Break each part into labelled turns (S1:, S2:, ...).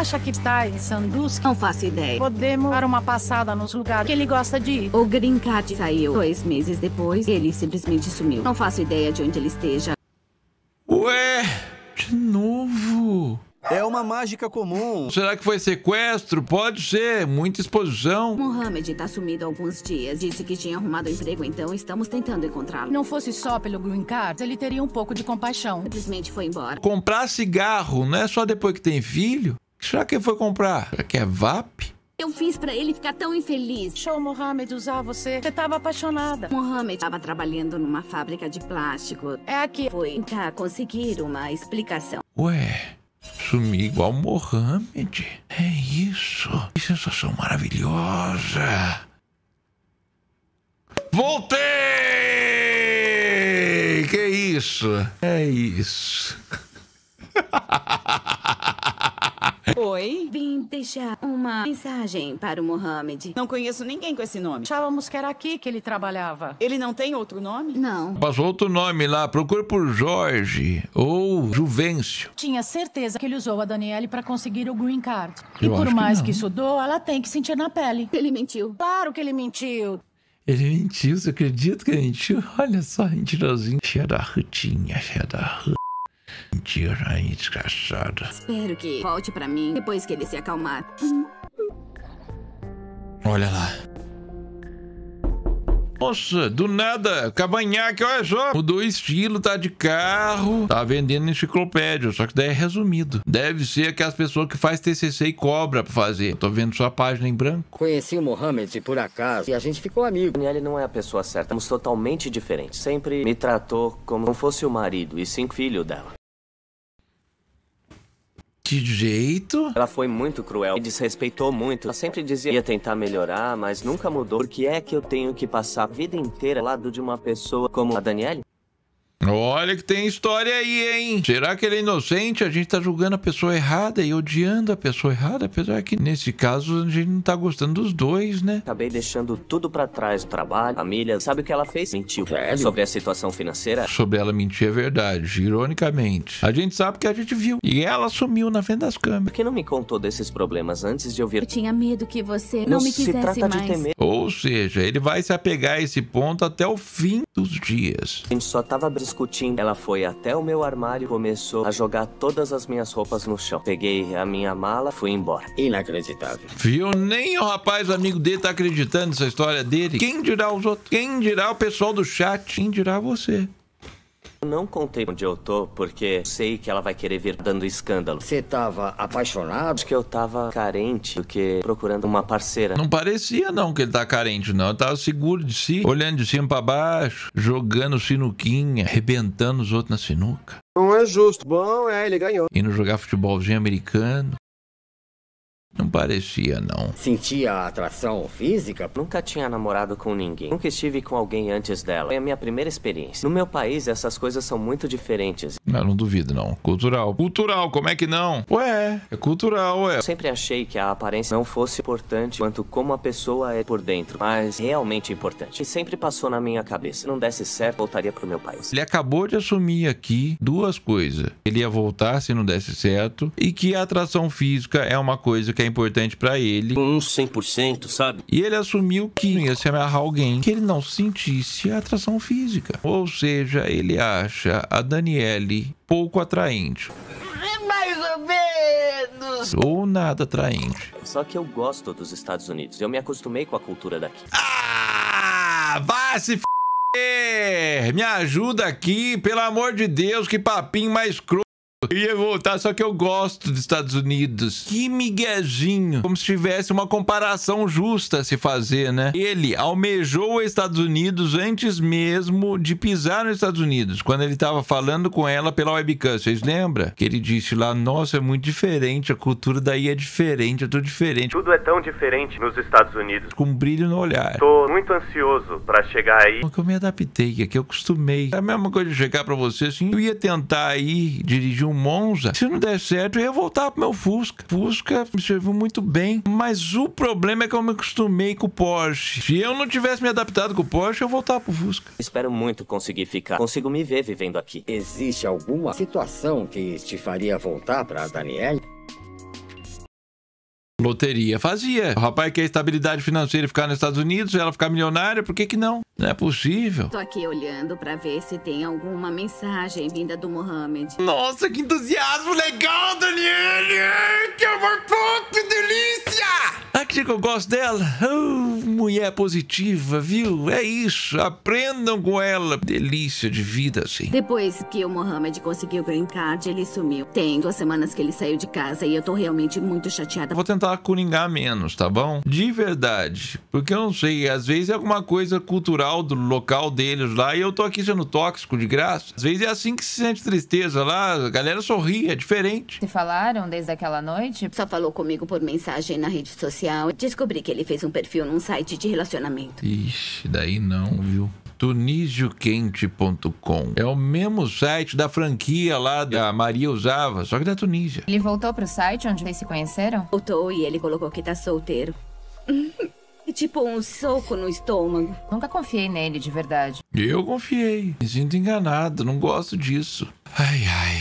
S1: acha que está em Sandus? Não faço ideia. Podemos dar uma passada nos lugares que ele gosta de ir. O Green Card saiu. Dois meses depois, ele simplesmente sumiu. Não faço ideia de onde ele esteja. Ué, de novo... É uma mágica comum.
S2: Será que foi sequestro? Pode ser. Muita exposição.
S1: Mohamed tá sumido há alguns dias. Disse que tinha arrumado um emprego, então estamos tentando encontrá-lo. Não fosse só pelo green card, ele teria um pouco de compaixão. Simplesmente foi embora.
S2: Comprar cigarro não é só depois que tem filho? Será que ele foi comprar? Será que é VAP?
S1: Eu fiz para ele ficar tão infeliz. Show Mohamed usar você. Você tava apaixonada. Mohamed estava trabalhando numa fábrica de plástico. É aqui. Foi tentar conseguir uma explicação.
S2: Ué, sumi igual Mohamed. É isso. Que sensação maravilhosa. Voltei! Que isso? É isso.
S1: Oi? Vim deixar uma mensagem para o Mohamed. Não conheço ninguém com esse nome. Achávamos que era aqui que ele trabalhava. Ele não tem outro nome? Não.
S2: Passou outro nome lá. Procura por Jorge ou Juvencio.
S1: Tinha certeza que ele usou a Daniele para conseguir o green card. Eu e por mais que, que estudou, ela tem que sentir na pele. Ele mentiu. Claro que ele mentiu.
S2: Ele mentiu, você acredita que ele mentiu? Olha só, mentirosinho. Cheia da rutinha, cheia da rutinha. Mentira, aí, é desgraçada.
S1: Espero que volte pra mim depois que ele se acalmar.
S2: Olha lá. Nossa, do nada, cabanhaque, olha só. Mudou o estilo, tá de carro, tá vendendo enciclopédia, só que daí é resumido. Deve ser aquelas pessoas que faz TCC e cobra pra fazer. Tô vendo sua página em branco.
S3: Conheci o Mohamed por acaso e a gente ficou amigo. Ele não é a pessoa certa, somos totalmente diferentes. Sempre me tratou como não fosse o marido e sim filho dela de jeito. Ela foi muito cruel e desrespeitou muito. Ela sempre dizia ia tentar melhorar, mas nunca mudou. Por que é que eu tenho que passar a vida inteira ao lado de uma pessoa como a Daniele? Olha que tem história aí, hein? Será que ele é
S2: inocente? A gente tá julgando a pessoa errada e odiando a pessoa errada, apesar que nesse caso a gente não tá gostando dos dois, né?
S3: Acabei deixando tudo para trás, o trabalho, família. Sabe o que ela fez? Mentiu Velho. sobre a situação financeira.
S2: Sobre ela mentir é verdade, ironicamente. A gente sabe que a gente viu e ela sumiu na frente das câmeras. Por que não me contou
S3: desses problemas antes de eu vir? Eu
S1: tinha medo que você não, não me quisesse mais. se trata mais. de temer. Ou
S3: seja, ele vai se apegar a esse ponto até o fim dos dias. A gente só tava brincando discutindo, ela foi até o meu armário e começou a jogar todas as minhas roupas no chão. Peguei a minha mala, fui embora. Inacreditável.
S2: Viu? Nem o rapaz amigo dele tá acreditando nessa história dele. Quem dirá os outros? Quem dirá o pessoal do chat? Quem dirá você?
S3: Não contei onde eu tô, porque sei que ela vai querer vir dando escândalo. Você tava apaixonado? Acho que eu tava carente do que procurando uma parceira. Não
S2: parecia, não, que ele tá carente, não. Ele tava seguro de si, olhando de cima para baixo, jogando sinuquinha, arrebentando os outros na sinuca.
S3: Não é justo. Bom, é, ele ganhou.
S2: Indo jogar futebolzinho americano. Não parecia, não.
S3: Sentia atração física? Nunca tinha namorado com ninguém. Nunca estive com alguém antes dela. É a minha primeira experiência. No meu país, essas coisas são muito diferentes.
S2: Eu não duvido, não. Cultural.
S3: Cultural, como é que não? Ué, é cultural, ué. Eu sempre achei que a aparência não fosse importante quanto como a pessoa é por dentro, mas realmente importante. E sempre passou na minha cabeça. Se não desse certo, voltaria pro meu país.
S2: Ele acabou de assumir aqui duas coisas. Ele ia voltar se não desse certo e que a atração física é uma coisa que que é importante para ele. Um 100%, sabe? E ele assumiu que ia se amarrar alguém que ele não sentisse a atração física. Ou seja, ele acha a
S3: Daniele pouco atraente.
S1: É mais ou menos. Ou nada
S3: atraente. Só que eu gosto dos Estados Unidos. Eu me acostumei com a cultura daqui.
S2: Ah! Vá se f... Me ajuda aqui, pelo amor de Deus, que papinho mais cru. Eu ia voltar, só que eu gosto dos Estados Unidos. Que miguezinho. Como se tivesse uma comparação justa a se fazer, né? Ele almejou os Estados Unidos antes mesmo de pisar nos Estados Unidos, quando ele estava falando com ela pela webcam. Vocês lembram? Que ele disse lá, nossa, é muito diferente, a cultura daí é diferente, é tudo diferente.
S3: Tudo é tão diferente nos Estados Unidos.
S2: Com um brilho no olhar.
S3: Tô muito ansioso para chegar aí. É
S2: que eu me adaptei, é que eu costumei. É a mesma coisa de chegar para você, assim, eu ia tentar aí dirigir um um Monza. Se não der certo, eu ia voltar pro meu Fusca. Fusca me serviu muito bem. Mas o problema é que eu me acostumei com o Porsche. Se eu não
S3: tivesse me adaptado com o Porsche, eu voltava pro Fusca. Espero muito conseguir ficar. Consigo me ver vivendo aqui. Existe alguma situação que te faria voltar pra daniel
S2: loteria. Fazia. O rapaz quer estabilidade financeira ficar nos Estados Unidos, ela ficar milionária, por que que não? Não é possível.
S1: Tô aqui olhando para ver se tem alguma mensagem vinda do Mohamed. Nossa, que entusiasmo legal, Daniele! Que amor que
S2: delícia! Ah, que eu gosto dela. Oh, mulher positiva, viu? É isso. Aprendam com ela. Delícia de vida, assim.
S1: Depois que o Mohamed conseguiu green card, ele sumiu. Tem duas semanas que ele saiu de casa e eu tô realmente muito chateada.
S2: Vou tentar coringar menos, tá bom? De verdade. Porque eu não sei. Às vezes é alguma coisa cultural do local deles lá e eu tô aqui sendo tóxico de graça. Às vezes é assim que se sente tristeza lá. A galera sorri, é diferente.
S1: Se falaram desde aquela noite? Só falou comigo por mensagem na rede social Descobri que ele fez um perfil num site de relacionamento.
S2: Ixi, daí não, viu? tunisioquente.com. É o mesmo site da franquia lá da Maria usava, só que da Tunísia.
S1: Ele voltou pro site onde vocês se conheceram? Voltou e ele colocou que tá solteiro. É tipo um soco no estômago. Nunca confiei nele, de verdade.
S2: Eu confiei. Me sinto enganado, não gosto disso.
S3: Ai, ai.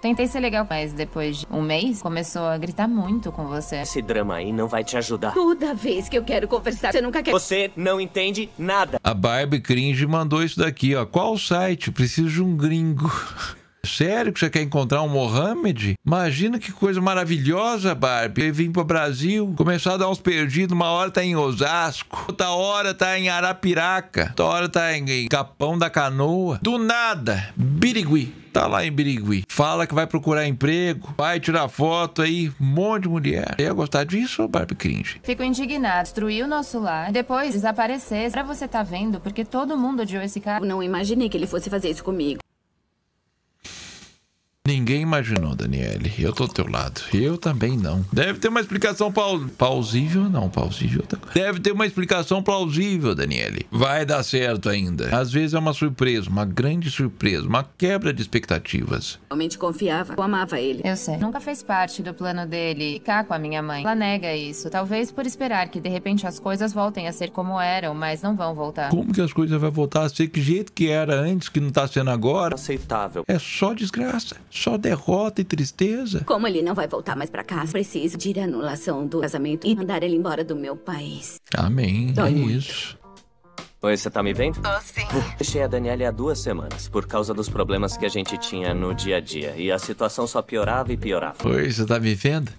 S1: Tentei ser legal, mas depois de um mês, começou a gritar muito com você. Esse
S3: drama aí não vai te ajudar.
S1: Toda vez que eu quero conversar, você nunca
S3: quer... Você não entende nada.
S2: A Barbie Cringe mandou isso daqui, ó. Qual site? Preciso de um gringo. Sério que você quer encontrar um Mohamed? Imagina que coisa maravilhosa, Barbie. Ele vim para Brasil, começar a dar uns perdidos. Uma hora tá em Osasco, outra hora tá em Arapiraca, outra hora tá em Capão da Canoa. Do nada, Birigui tá lá em Birigui. Fala que vai procurar emprego, vai tirar foto aí, um monte de mulher. Ia gostar disso, Barbie Cringe?
S1: Fico indignado. Destruiu nosso lar, depois desaparecer. Pra você tá vendo, porque todo mundo odiou esse cara. Não imaginei que ele fosse fazer isso comigo.
S2: Ninguém imaginou, Daniele. Eu tô do teu lado. Eu também não. Deve ter uma explicação plausível, não, plausível. Deve ter uma explicação plausível, Daniele. Vai dar certo ainda. Às vezes é uma surpresa, uma grande surpresa, uma quebra de expectativas.
S1: Realmente confiava, eu amava ele. Eu sei. Nunca fez parte do plano dele ficar com a minha mãe. Ela nega isso, talvez por esperar que de repente as coisas voltem a ser como eram, mas não vão voltar. Como
S2: que as coisas vão voltar a ser que jeito que era antes, que não tá sendo agora? Aceitável. É só desgraça, só derrota e tristeza.
S1: Como ele não vai voltar mais para casa, preciso de ir anulação do casamento e mandar ele embora do meu país.
S3: Amém. Dói é muito. isso. Oi, você tá me vendo? Tô sim. Deixei a Daniela há duas semanas, por causa dos problemas que a gente tinha no dia a dia. E a situação só piorava e piorava.
S2: Oi, você tá me vendo?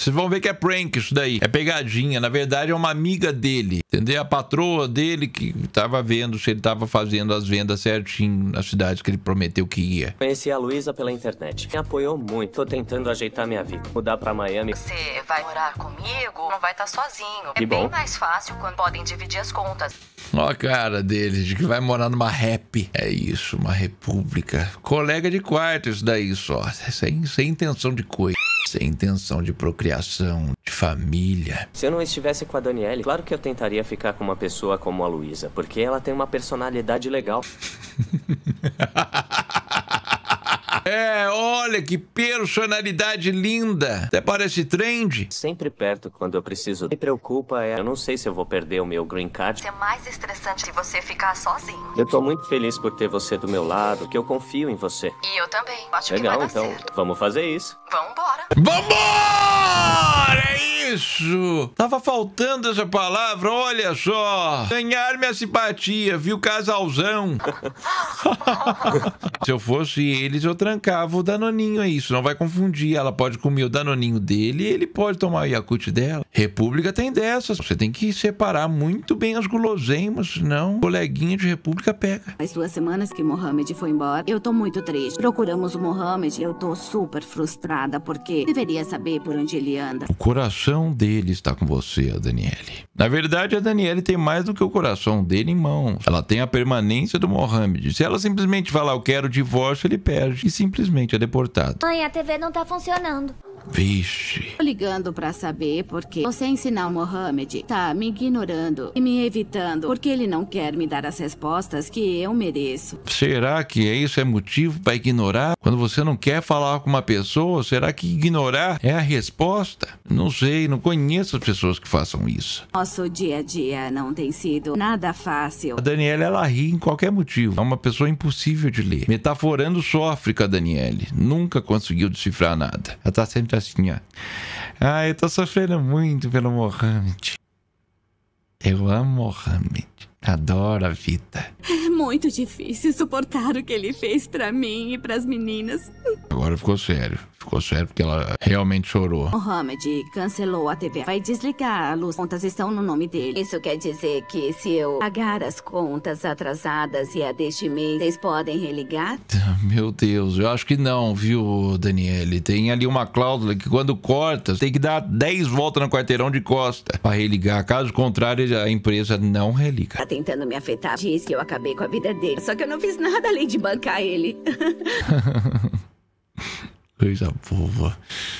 S2: Vocês vão ver que é prank isso daí. É pegadinha. Na verdade, é uma amiga dele. Entendeu? A patroa dele que tava vendo se ele tava fazendo as vendas certinho na cidade que ele prometeu que ia.
S3: Conheci a Luísa pela internet. Me apoiou muito. Tô tentando ajeitar minha vida. Mudar pra Miami. Você vai morar
S1: comigo? Não vai estar tá sozinho. É bem mais fácil quando podem dividir as contas.
S3: Ó a cara
S2: dele, de que vai morar numa rap. É isso, uma república. Colega de quarto isso daí só. Sem, sem intenção de coisa sem intenção de procriação, de
S3: família. Se eu não estivesse com a Daniele, claro que eu tentaria ficar com uma pessoa como a Luísa, porque ela tem uma personalidade legal. Tá. É, olha que personalidade linda. Até parece trend. Sempre perto quando eu preciso. Me preocupa é, eu não sei se eu vou perder o meu green card. É
S1: mais estressante se você ficar sozinho.
S3: Eu tô muito feliz por ter você do meu lado, que eu confio em você.
S1: E eu também.
S3: Acho Legal, que vai então, certo. vamos fazer isso. Vambora. Vambora!
S1: É
S2: isso! Tava faltando essa palavra, olha só. Ganhar minha simpatia, viu, casalzão? se eu fosse eles, eu trancava o danoninho aí. É isso não vai confundir. Ela pode comer o danoninho dele e ele pode tomar o Yakult dela. República tem dessas. Você tem que separar muito bem as guloseimas, senão o coleguinha de República pega.
S1: As duas semanas que Mohamed foi embora, eu tô muito triste. Procuramos o Mohamed eu tô super frustrada porque deveria saber por onde ele anda. O
S2: coração dele está com você, a Daniele. Na verdade, a Daniele tem mais do que o coração dele em mãos. Ela tem a permanência do Mohamed. Se ela simplesmente falar eu quero divórcio, ele perde. E se simplesmente
S1: é deportado. Mãe, a TV não tá funcionando. Vixe. Tô ligando para saber porque você ensinar o Mohamed tá me ignorando e me evitando porque ele não quer me dar as respostas que eu mereço.
S2: Será que é isso é motivo para ignorar? Quando você não quer falar com uma pessoa, será que ignorar é a resposta? Não sei, não conheço as pessoas que façam isso.
S1: Nosso dia a dia não tem sido nada fácil. A
S2: Daniela, ela ri em qualquer motivo. É uma pessoa impossível de ler. Metaforando sofre com a Daniele. Nunca conseguiu decifrar nada. Ela tá sempre muito assim, ó. Ah, eu tô sofrendo muito pelo Mohamed. Eu amo Mohamed. Adoro a vida.
S1: É muito difícil suportar o que ele fez para mim e para as meninas.
S2: Agora ficou sério. Ficou sério porque ela realmente chorou.
S1: Mohamed cancelou a TV. Vai desligar a luz. Contas estão no nome dele. Isso quer dizer que se eu pagar as contas atrasadas e a deste mês, vocês podem religar?
S2: Ah, meu Deus, eu acho que não, viu, Daniele? Tem ali uma cláusula que quando corta, tem que dar 10 voltas no quarteirão de costa para religar. Caso contrário, a empresa não religa
S1: tentando me afetar. Diz que eu acabei com a vida dele. Só que eu não fiz nada além de bancar ele.
S2: Coisa fofa.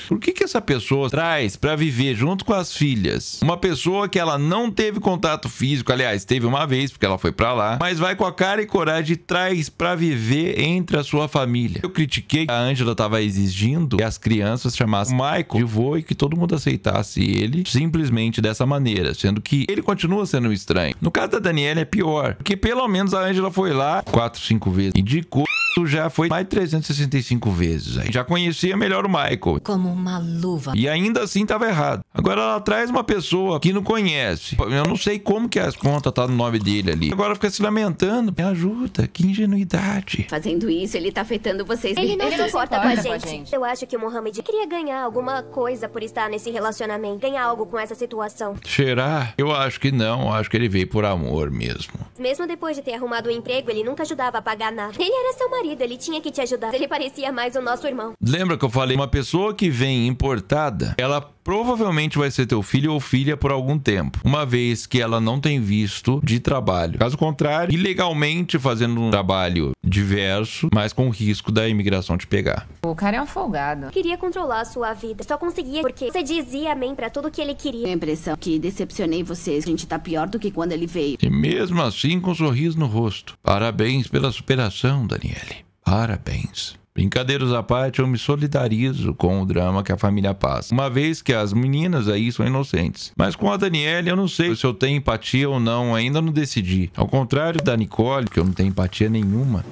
S2: Por que, que essa pessoa traz para viver junto com as filhas uma pessoa que ela não teve contato físico, aliás, teve uma vez porque ela foi para lá, mas vai com a cara e coragem e traz para viver entre a sua família? Eu critiquei que a Ângela tava exigindo que as crianças chamassem Michael de vô e que todo mundo aceitasse ele simplesmente dessa maneira, sendo que ele continua sendo estranho. No caso da Daniela é pior, porque pelo menos a Ângela foi lá quatro, cinco vezes, indicou já foi mais 365 vezes. Aí. Já conhecia melhor o Michael.
S1: Como uma luva.
S2: E ainda assim tava errado. Agora ela traz uma pessoa que não conhece. Eu não sei como que as contas tá no nome dele ali. Agora fica se lamentando. Me ajuda, que ingenuidade.
S1: Fazendo isso, ele tá afetando vocês. Ele não, ele se, não importa, se importa com, a com a
S3: gente. Eu acho que o Mohamed queria ganhar alguma coisa por estar nesse relacionamento. Ganhar algo com essa situação.
S2: Será? Eu acho que não. Eu acho que ele veio por amor mesmo.
S3: Mesmo depois de ter arrumado o um emprego, ele nunca ajudava a pagar nada. Ele era seu marido ele tinha que te ajudar. Ele parecia mais o nosso irmão.
S2: Lembra que eu falei? Uma pessoa que vem importada, ela provavelmente vai ser teu filho ou filha por algum tempo, uma vez que ela não tem visto de trabalho. Caso contrário, ilegalmente fazendo um trabalho diverso, mas com risco da imigração te pegar.
S3: O cara é um folgado. Queria controlar a sua vida, só conseguia porque você dizia amém para tudo que ele
S1: queria. Tenho a impressão que decepcionei vocês, a gente tá pior do que quando ele veio. E mesmo
S2: assim com um sorriso no rosto. Parabéns pela superação, Daniele. Parabéns. Brincadeiros à parte, eu me solidarizo com o drama que a família passa, uma vez que as meninas aí são inocentes. Mas com a Daniela, eu não sei se eu tenho empatia ou não, ainda não decidi. Ao contrário da Nicole, que eu não tenho empatia nenhuma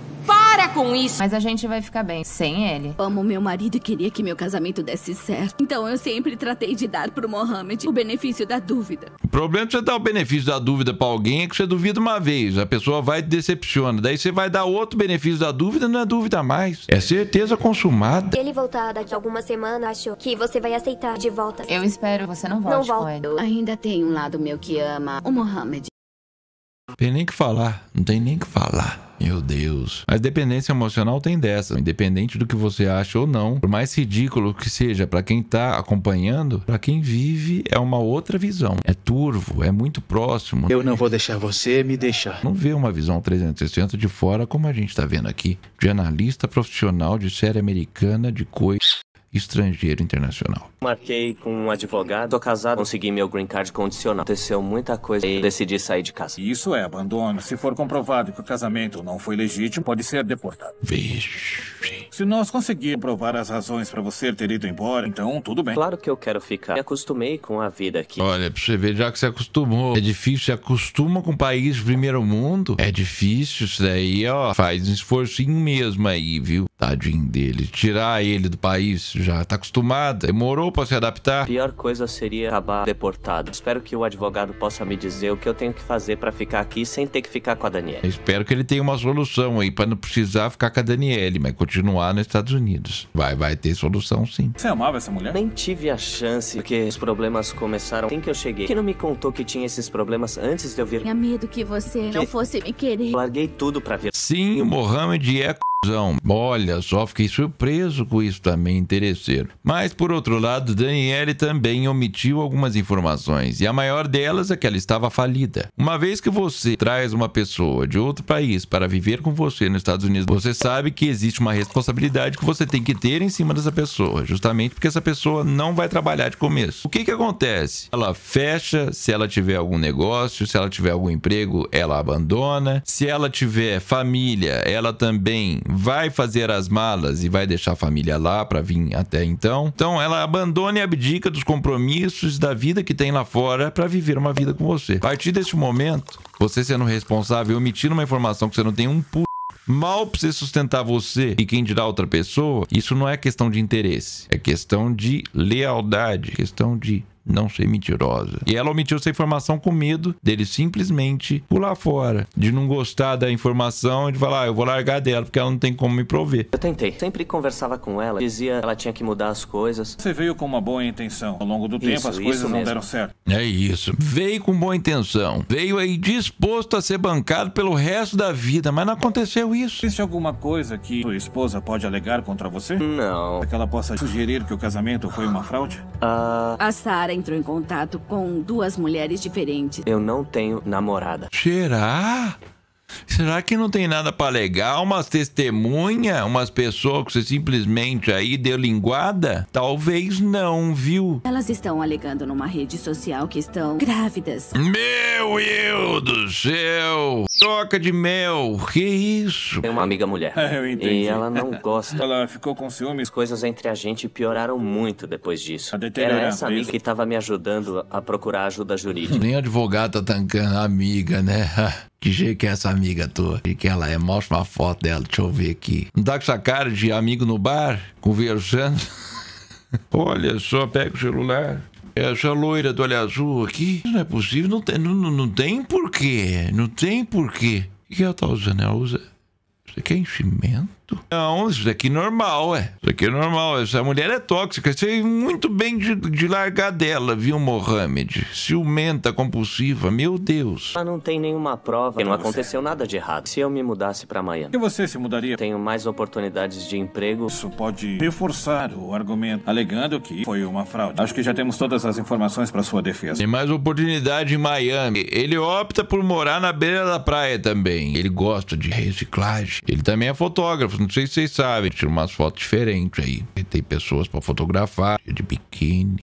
S1: com isso. Mas a gente vai ficar bem sem ele. Amo meu marido e queria que meu casamento desse certo. Então eu sempre tratei de dar pro Mohammed o benefício da dúvida.
S2: O problema de é você dar o benefício da dúvida para alguém é que você duvida uma vez. A pessoa vai e te decepciona. Daí você vai dar outro benefício da dúvida, não é dúvida mais. É certeza consumada.
S1: Ele voltar daqui a alguma semana, acho que você vai aceitar de volta. Eu espero você não volte não com ele. Ainda tem um lado meu que ama o Mohammed.
S2: Tem nem que falar, não tem nem que falar. Meu Deus. Mas dependência emocional tem dessa. Independente do que você acha ou não, por mais ridículo que seja, para quem tá acompanhando, para quem vive, é uma outra visão. É turvo, é muito próximo. Eu
S1: não vou deixar você me deixar.
S2: Não vê uma visão 360 de fora como a gente tá vendo aqui, de analista profissional de série americana de coisas estrangeiro internacional.
S3: Marquei com um advogado, tô casado, consegui meu green card condicional. Aconteceu muita coisa e decidi sair de casa. Isso é abandono. Se for comprovado que o casamento não foi legítimo, pode ser deportado. Vixe. Se nós conseguirmos provar as razões para você ter ido embora, então tudo bem. Claro que eu quero ficar. Me acostumei com a vida aqui.
S2: Olha, pra você ver, já que se acostumou, é difícil, se acostuma com país primeiro mundo, é difícil isso daí, ó. Faz um esforcinho mesmo aí, viu? Tadinho dele. Tirar ele do país já tá acostumada. Demorou para se adaptar. A
S3: pior coisa seria acabar deportado. Espero que o advogado possa me dizer o que eu tenho que fazer para ficar aqui sem ter que ficar com a Daniela.
S2: Espero que ele tenha uma solução aí para não precisar ficar com a Daniela, mas continuar nos Estados Unidos. Vai, vai ter solução sim.
S3: Você amava essa mulher? Nem tive a chance, porque os problemas começaram assim que eu cheguei. Que não me contou que tinha esses problemas antes de eu vir?
S1: Tinha medo que você não fosse me querer. Larguei
S2: tudo para vir. Sim, o Mohamed é c... Olha, Olha só, fiquei surpreso com isso também, interesseiro. Mas, por outro lado, Daniele também omitiu algumas informações, e a maior delas é que ela estava falida. Uma vez que você traz uma pessoa de outro país para viver com você nos Estados Unidos, você sabe que existe uma responsabilidade que você tem que ter em cima dessa pessoa, justamente porque essa pessoa não vai trabalhar de começo. O que que acontece? Ela fecha se ela tiver algum negócio, se ela tiver algum emprego, ela abandona. Se ela tiver família, ela também vai fazer a as malas e vai deixar a família lá para vir até então. Então ela abandona e abdica dos compromissos da vida que tem lá fora para viver uma vida com você. A partir deste momento, você sendo responsável e omitindo uma informação que você não tem um puto mal pra você sustentar você e quem dirá outra pessoa, isso não é questão de interesse, é questão de lealdade, questão de não ser mentirosa. E ela omitiu essa informação com medo dele simplesmente pular fora, de não gostar da informação e de falar, ah, eu vou largar dela porque ela não tem como me prover. Eu
S3: tentei. Sempre conversava com ela, dizia que ela tinha que mudar as coisas. Você veio com uma boa intenção. Ao longo do isso, tempo as coisas não deram certo.
S2: É isso. Veio com boa intenção. Veio aí disposto a ser bancado pelo resto da vida, mas não aconteceu isso. Existe alguma coisa que sua esposa pode alegar contra você?
S3: Não. Que ela possa sugerir que o casamento foi uma fraude? Ah.
S1: A Sarah entrou em contato com duas mulheres diferentes. Eu não tenho
S3: namorada. Será?
S2: Será que não tem nada para alegar? Umas testemunhas? Umas pessoas que você simplesmente aí deu linguada? Talvez não, viu?
S1: Elas estão alegando numa rede social que estão grávidas.
S2: Meu Deus do céu! troca de
S3: mel. Que isso? Tem uma amiga mulher. É, eu entendi. E ela não gosta. ela ficou com ciúmes. As coisas entre a gente pioraram muito depois disso. Tá Era é essa amiga isso. que estava me ajudando a procurar ajuda jurídica. Nem
S2: advogada tá tancando a amiga, né? Que jeito que é essa amiga tua? E que ela é? Mostra uma foto dela, deixa eu ver aqui. Não tá com essa cara de amigo no bar, conversando? Olha só, pega o celular é essa loira do olho azul aqui, não é possível, não tem, não, não tem porquê, não tem porquê. O que ela tá usando? Ela usa. Isso aqui é enchimento? certo. Não, isso daqui é normal, é. Isso aqui é normal. Essa mulher é tóxica. Sei muito bem de, de largar dela, viu, Mohamed? Ciumenta, compulsiva, meu Deus.
S3: Ah, não tem nenhuma prova. Que Não aconteceu nada de errado. Se eu me mudasse pra Miami. E você se mudaria? Tenho mais oportunidades de emprego. Isso pode reforçar o argumento, alegando que foi uma fraude. Acho que já temos todas as informações para sua
S1: defesa.
S2: Tem mais oportunidade em Miami. Ele opta por morar na beira da praia também. Ele gosta de reciclagem. Ele também é fotógrafo, não sei se vocês sabem, tira umas fotos diferentes aí. tem pessoas para fotografar, de biquíni,